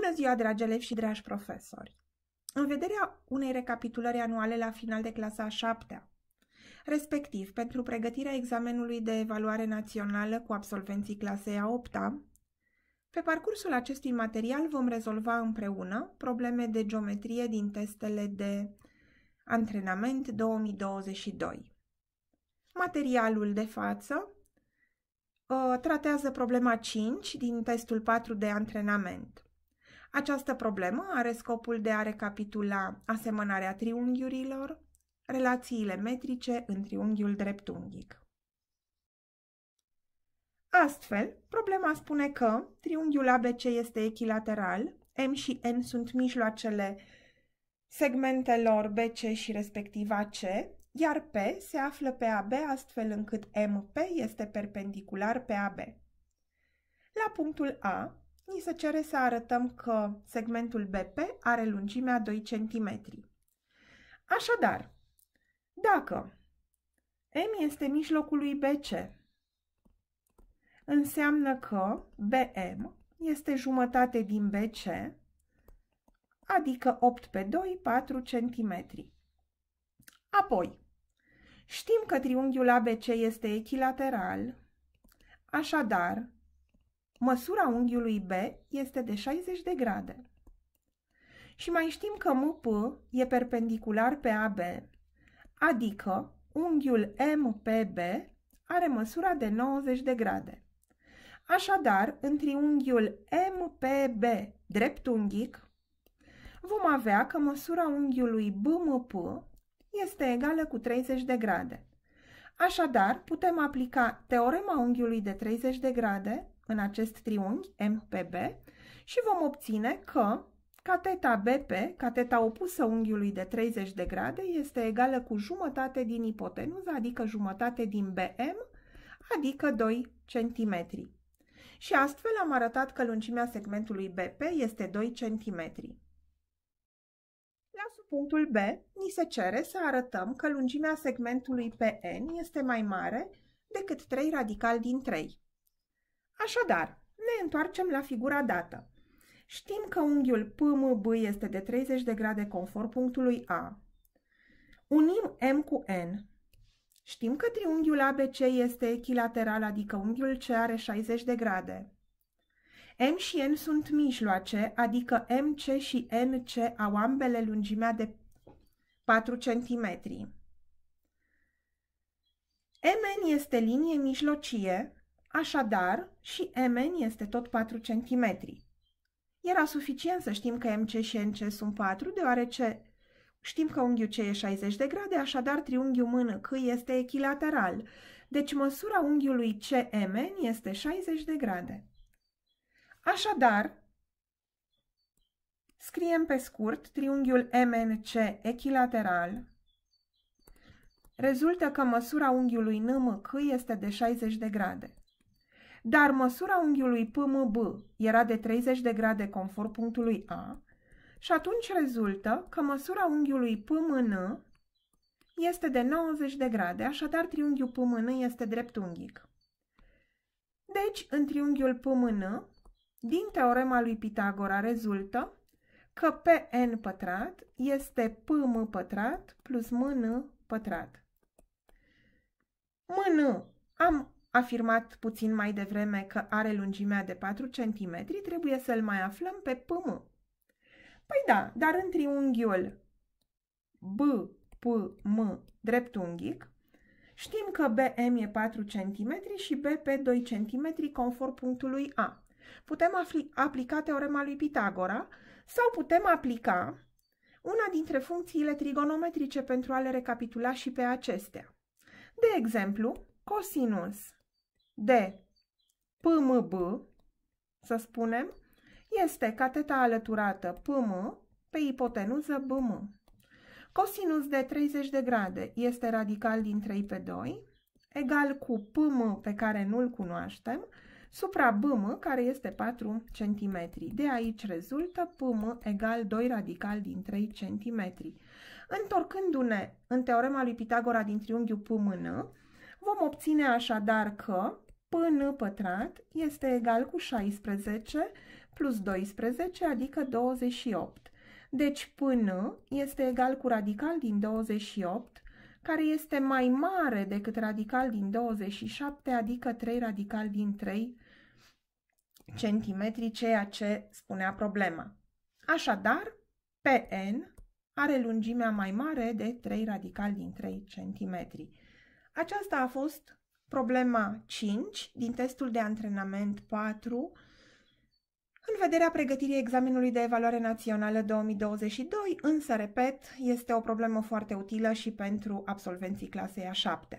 Bună ziua, dragi elevi și dragi profesori! În vederea unei recapitulări anuale la final de clasa a 7 respectiv pentru pregătirea examenului de evaluare națională cu absolvenții clasei a 8 pe parcursul acestui material vom rezolva împreună probleme de geometrie din testele de antrenament 2022. Materialul de față uh, tratează problema 5 din testul 4 de antrenament. Această problemă are scopul de a recapitula asemănarea triunghiurilor, relațiile metrice în triunghiul dreptunghic. Astfel, problema spune că triunghiul ABC este echilateral, M și N sunt mijloacele segmentelor BC și respectiv AC, iar P se află pe AB astfel încât MP este perpendicular pe AB. La punctul A, ni se cere să arătăm că segmentul BP are lungimea 2 cm. Așadar, dacă M este mijlocul lui BC, înseamnă că BM este jumătate din BC, adică 8 pe 2, 4 cm. Apoi, știm că triunghiul ABC este echilateral, așadar, Măsura unghiului B este de 60 de grade. Și mai știm că MP e perpendicular pe AB, adică unghiul MPB are măsura de 90 de grade. Așadar, în triunghiul MPB dreptunghic, vom avea că măsura unghiului BMP este egală cu 30 de grade. Așadar, putem aplica teorema unghiului de 30 de grade în acest triunghi MPB și vom obține că cateta BP, cateta opusă unghiului de 30 de grade, este egală cu jumătate din ipotenuză, adică jumătate din BM, adică 2 cm. Și astfel am arătat că lungimea segmentului BP este 2 cm. La subpunctul B, ni se cere să arătăm că lungimea segmentului PN este mai mare decât 3 radical din 3. Așadar, ne întoarcem la figura dată. Știm că unghiul PMB este de 30 de grade conform punctului A. Unim M cu N. Știm că triunghiul ABC este echilateral, adică unghiul C are 60 de grade. M și N sunt mijloace, adică MC și NC au ambele lungimea de 4 cm. MN este linie mijlocie, Așadar, și mn este tot 4 cm. Era suficient să știm că mc și nc sunt 4, deoarece știm că unghiul C e 60 de grade, așadar triunghiul mână C este echilateral, deci măsura unghiului CMN este 60 de grade. Așadar, scriem pe scurt triunghiul MNC echilateral. Rezultă că măsura unghiului NMC este de 60 de grade dar măsura unghiului PMB era de 30 de grade conform punctului A și atunci rezultă că măsura unghiului PMN este de 90 de grade, așadar triunghiul PMN este dreptunghic. Deci, în triunghiul PMN, din teorema lui Pitagora rezultă că Pn pătrat este Pm pătrat plus Mn pătrat. Mn am afirmat puțin mai devreme că are lungimea de 4 cm, trebuie să-l mai aflăm pe pământ. Păi da, dar în triunghiul B, P, M, dreptunghic, știm că BM e 4 cm și BP 2 cm conform punctului A. Putem aplica teorema lui Pitagora sau putem aplica una dintre funcțiile trigonometrice pentru a le recapitula și pe acestea. De exemplu, cosinus de PMB, să spunem, este cateta alăturată PM pe ipotenuză BM. Cosinus de 30 de grade este radical din 3 pe 2, egal cu PM pe care nu-l cunoaștem, supra BM care este 4 cm. De aici rezultă PM egal 2 radical din 3 cm. Întorcându-ne în teorema lui Pitagora din triunghiul PMN, Vom obține așadar că pn pătrat este egal cu 16 plus 12, adică 28. Deci pn este egal cu radical din 28, care este mai mare decât radical din 27, adică 3 radical din 3 centimetri, ceea ce spunea problema. Așadar, Pn are lungimea mai mare de 3 radical din 3 centimetri. Aceasta a fost problema 5 din testul de antrenament 4 în vederea pregătirii examenului de evaluare națională 2022, însă, repet, este o problemă foarte utilă și pentru absolvenții clasei a 7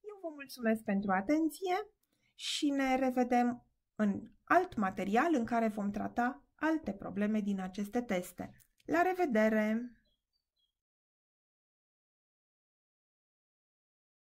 Eu vă mulțumesc pentru atenție și ne revedem în alt material în care vom trata alte probleme din aceste teste. La revedere!